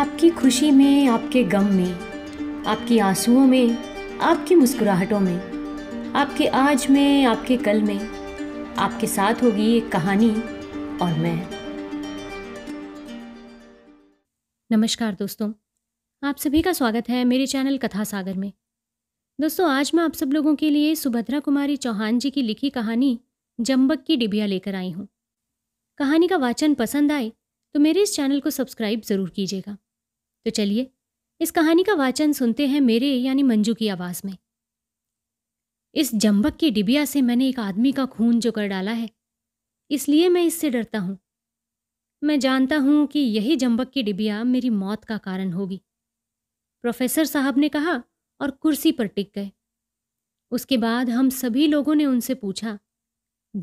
आपकी खुशी में आपके गम में आपकी आंसुओं में आपकी मुस्कुराहटों में आपके आज में आपके कल में आपके साथ होगी एक कहानी और मैं नमस्कार दोस्तों आप सभी का स्वागत है मेरे चैनल कथा सागर में दोस्तों आज मैं आप सब लोगों के लिए सुभद्रा कुमारी चौहान जी की लिखी कहानी जम्बक की डिबिया लेकर आई हूँ कहानी का वाचन पसंद आए तो मेरे इस चैनल को सब्सक्राइब ज़रूर कीजिएगा तो चलिए इस कहानी का वाचन सुनते हैं मेरे यानी मंजू की आवाज़ में इस जम्बक की डिबिया से मैंने एक आदमी का खून जो कर डाला है इसलिए मैं इससे डरता हूं मैं जानता हूं कि यही जम्बक की डिबिया मेरी मौत का कारण होगी प्रोफेसर साहब ने कहा और कुर्सी पर टिक गए उसके बाद हम सभी लोगों ने उनसे पूछा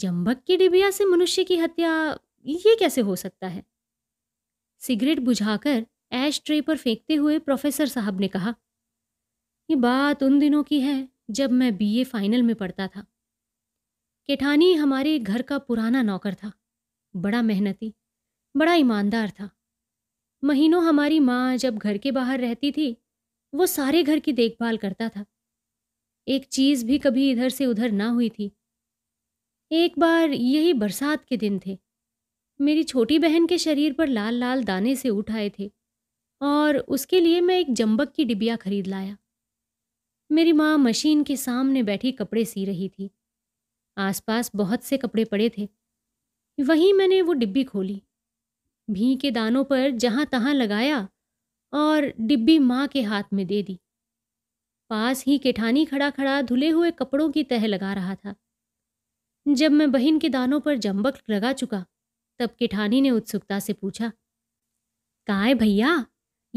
जम्बक की डिबिया से मनुष्य की हत्या ये कैसे हो सकता है सिगरेट बुझाकर ऐश ट्रे पर फेंकते हुए प्रोफेसर साहब ने कहा ये बात उन दिनों की है जब मैं बीए फाइनल में पढ़ता था केठानी हमारे घर का पुराना नौकर था बड़ा मेहनती बड़ा ईमानदार था महीनों हमारी माँ जब घर के बाहर रहती थी वो सारे घर की देखभाल करता था एक चीज़ भी कभी इधर से उधर ना हुई थी एक बार यही बरसात के दिन थे मेरी छोटी बहन के शरीर पर लाल लाल दाने से उठाए थे और उसके लिए मैं एक जंबक की डिबिया खरीद लाया मेरी माँ मशीन के सामने बैठी कपड़े सी रही थी आसपास बहुत से कपड़े पड़े थे वहीं मैंने वो डिब्बी खोली भी के दानों पर जहाँ तहाँ लगाया और डिब्बी माँ के हाथ में दे दी पास ही केठानी खड़ा खड़ा धुले हुए कपड़ों की तह लगा रहा था जब मैं बहन के दानों पर जंबक लगा चुका तब केठानी ने उत्सुकता से पूछा काय भैया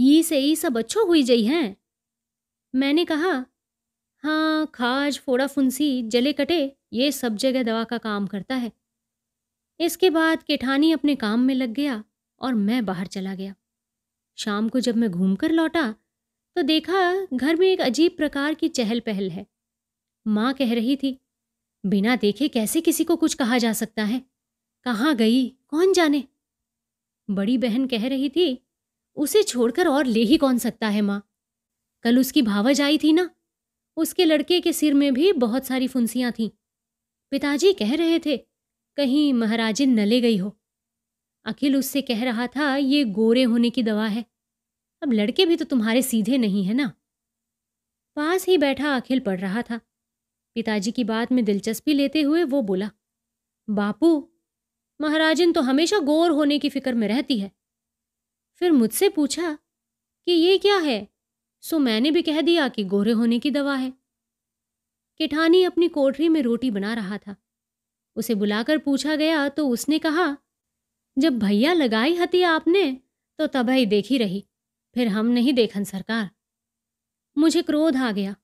ई से ई सब अच्छो हुई जई हैं मैंने कहा हाँ खाज फोड़ा फुंसी जले कटे ये सब जगह दवा का काम करता है इसके बाद केठानी अपने काम में लग गया और मैं बाहर चला गया शाम को जब मैं घूम कर लौटा तो देखा घर में एक अजीब प्रकार की चहल पहल है माँ कह रही थी बिना देखे कैसे किसी को कुछ कहा जा सकता है कहाँ गई कौन जाने बड़ी बहन कह रही थी उसे छोड़कर और ले ही कौन सकता है माँ कल उसकी भावज आई थी ना उसके लड़के के सिर में भी बहुत सारी फुंसियाँ थीं पिताजी कह रहे थे कहीं महाराजिन न ले गई हो अखिल उससे कह रहा था ये गोरे होने की दवा है अब लड़के भी तो तुम्हारे सीधे नहीं है ना पास ही बैठा अखिल पढ़ रहा था पिताजी की बात में दिलचस्पी लेते हुए वो बोला बापू महाराजन तो हमेशा गोर होने की फिक्र में रहती है फिर मुझसे पूछा कि ये क्या है सो मैंने भी कह दिया कि गोरे होने की दवा है किठानी अपनी कोठरी में रोटी बना रहा था उसे बुलाकर पूछा गया तो उसने कहा जब भैया लगाई हती आपने तो ही देखी रही फिर हम नहीं देखन सरकार मुझे क्रोध आ गया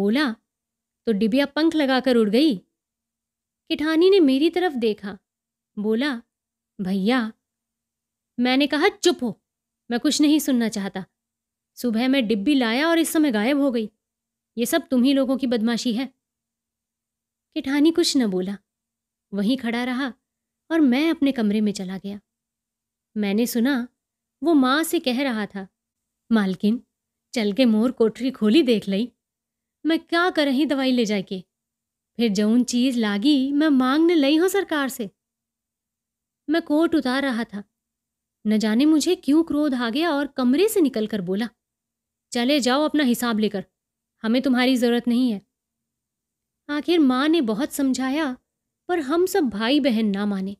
बोला तो डिबिया पंख लगाकर उड़ गई किठानी ने मेरी तरफ देखा बोला भैया मैंने कहा चुप हो मैं कुछ नहीं सुनना चाहता सुबह मैं डिब्बी लाया और इस समय गायब हो गई ये सब तुम ही लोगों की बदमाशी है किठानी कुछ न बोला वहीं खड़ा रहा और मैं अपने कमरे में चला गया मैंने सुना वो माँ से कह रहा था मालकिन चल के मोर कोठरी खोली देख लई मैं क्या कर रही दवाई ले जाके फिर जौन चीज लागी मैं मांगने लई हूँ सरकार से मैं कोट उतार रहा था न जाने मुझे क्यों क्रोध आ गया और कमरे से निकलकर बोला चले जाओ अपना हिसाब लेकर हमें तुम्हारी जरूरत नहीं है आखिर माँ ने बहुत समझाया पर हम सब भाई बहन ना माने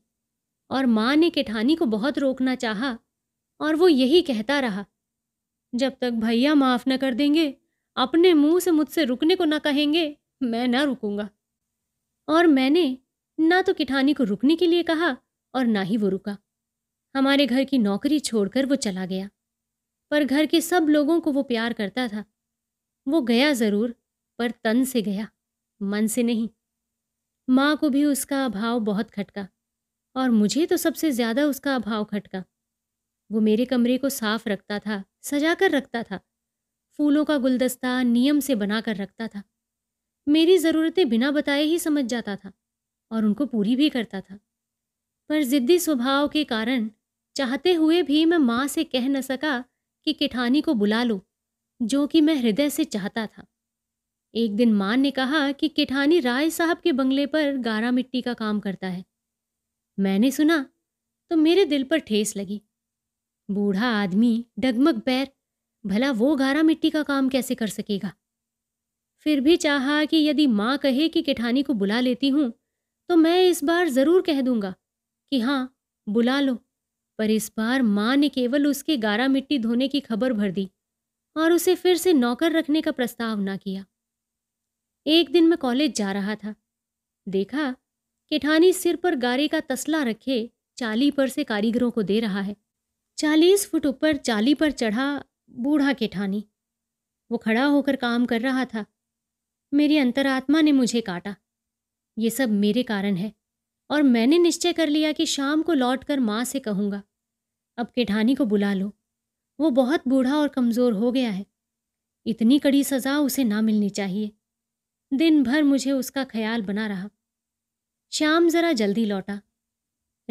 और माँ ने केठानी को बहुत रोकना चाहा और वो यही कहता रहा जब तक भैया माफ़ न कर देंगे अपने मुंह से मुझसे रुकने को ना कहेंगे मैं ना रुकूंगा और मैंने ना तो किठानी को रुकने के लिए कहा और ना ही वो रुका हमारे घर की नौकरी छोड़कर वो चला गया पर घर के सब लोगों को वो प्यार करता था वो गया ज़रूर पर तन से गया मन से नहीं माँ को भी उसका अभाव बहुत खटका और मुझे तो सबसे ज़्यादा उसका अभाव खटका वो मेरे कमरे को साफ रखता था सजा कर रखता था फूलों का गुलदस्ता नियम से बना कर रखता था मेरी ज़रूरतें बिना बताए ही समझ जाता था और उनको पूरी भी करता था पर ज़िद्दी स्वभाव के कारण चाहते हुए भी मैं माँ से कह न सका कि किठानी को बुला लो जो कि मैं हृदय से चाहता था एक दिन माँ ने कहा कि किठानी राय साहब के बंगले पर गारा मिट्टी का काम करता है मैंने सुना तो मेरे दिल पर ठेस लगी बूढ़ा आदमी डगमग पैर भला वो गारा मिट्टी का काम कैसे कर सकेगा फिर भी चाहा कि यदि माँ कहे कि किठानी को बुला लेती हूँ तो मैं इस बार ज़रूर कह दूंगा कि हाँ बुला लो पर इस बार माँ ने केवल उसके गारा मिट्टी धोने की खबर भर दी और उसे फिर से नौकर रखने का प्रस्ताव ना किया एक दिन मैं कॉलेज जा रहा था देखा किठानी सिर पर गारे का तसला रखे चाली पर से कारीगरों को दे रहा है चालीस फुट ऊपर चाली पर चढ़ा बूढ़ा केठानी वो खड़ा होकर काम कर रहा था मेरी अंतरात्मा ने मुझे काटा ये सब मेरे कारण है और मैंने निश्चय कर लिया कि शाम को लौट कर माँ से कहूँगा अब केठानी को बुला लो वो बहुत बूढ़ा और कमज़ोर हो गया है इतनी कड़ी सज़ा उसे ना मिलनी चाहिए दिन भर मुझे उसका ख्याल बना रहा शाम ज़रा जल्दी लौटा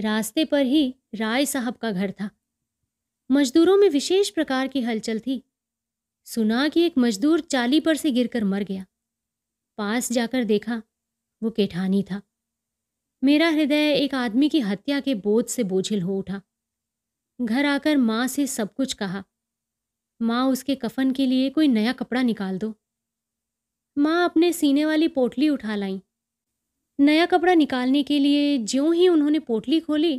रास्ते पर ही राय साहब का घर था मजदूरों में विशेष प्रकार की हलचल थी सुना कि एक मजदूर चाली पर से गिरकर मर गया पास जाकर देखा वो केठानी था मेरा हृदय एक आदमी की हत्या के बोझ से बोझिल हो उठा घर आकर माँ से सब कुछ कहा माँ उसके कफन के लिए कोई नया कपड़ा निकाल दो माँ अपने सीने वाली पोटली उठा लाई नया कपड़ा निकालने के लिए ज्यों ही उन्होंने पोटली खोली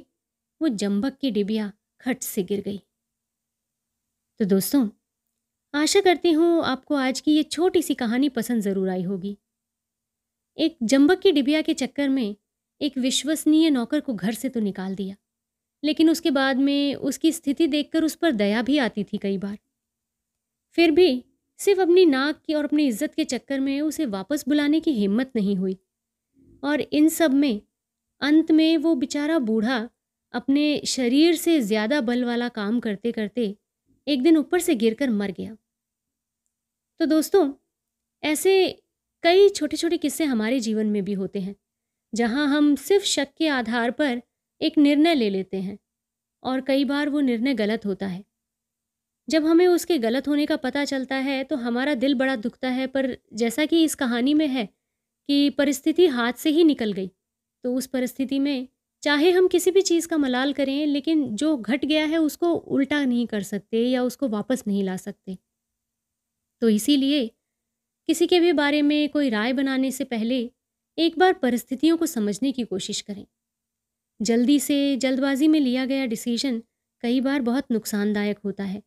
वो जम्बक की डिबिया खट से गिर गई तो दोस्तों आशा करती हूँ आपको आज की ये छोटी सी कहानी पसंद ज़रूर आई होगी एक जम्बक की डिबिया के चक्कर में एक विश्वसनीय नौकर को घर से तो निकाल दिया लेकिन उसके बाद में उसकी स्थिति देखकर उस पर दया भी आती थी कई बार फिर भी सिर्फ अपनी नाक की और अपनी इज्जत के चक्कर में उसे वापस बुलाने की हिम्मत नहीं हुई और इन सब में अंत में वो बेचारा बूढ़ा अपने शरीर से ज़्यादा बल वाला काम करते करते एक दिन ऊपर से गिरकर मर गया तो दोस्तों ऐसे कई छोटे छोटे किस्से हमारे जीवन में भी होते हैं जहां हम सिर्फ शक के आधार पर एक निर्णय ले लेते हैं और कई बार वो निर्णय गलत होता है जब हमें उसके गलत होने का पता चलता है तो हमारा दिल बड़ा दुखता है पर जैसा कि इस कहानी में है कि परिस्थिति हाथ से ही निकल गई तो उस परिस्थिति में चाहे हम किसी भी चीज़ का मलाल करें लेकिन जो घट गया है उसको उल्टा नहीं कर सकते या उसको वापस नहीं ला सकते तो इसीलिए किसी के भी बारे में कोई राय बनाने से पहले एक बार परिस्थितियों को समझने की कोशिश करें जल्दी से जल्दबाजी में लिया गया डिसीजन कई बार बहुत नुकसानदायक होता है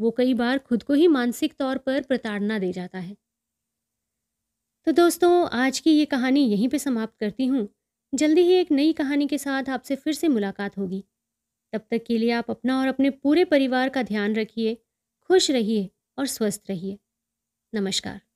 वो कई बार खुद को ही मानसिक तौर पर प्रताड़ना दे जाता है तो दोस्तों आज की ये कहानी यहीं पे समाप्त करती हूँ जल्दी ही एक नई कहानी के साथ आपसे फिर से मुलाकात होगी तब तक के लिए आप अपना और अपने पूरे परिवार का ध्यान रखिए खुश रहिए और स्वस्थ रहिए नमस्कार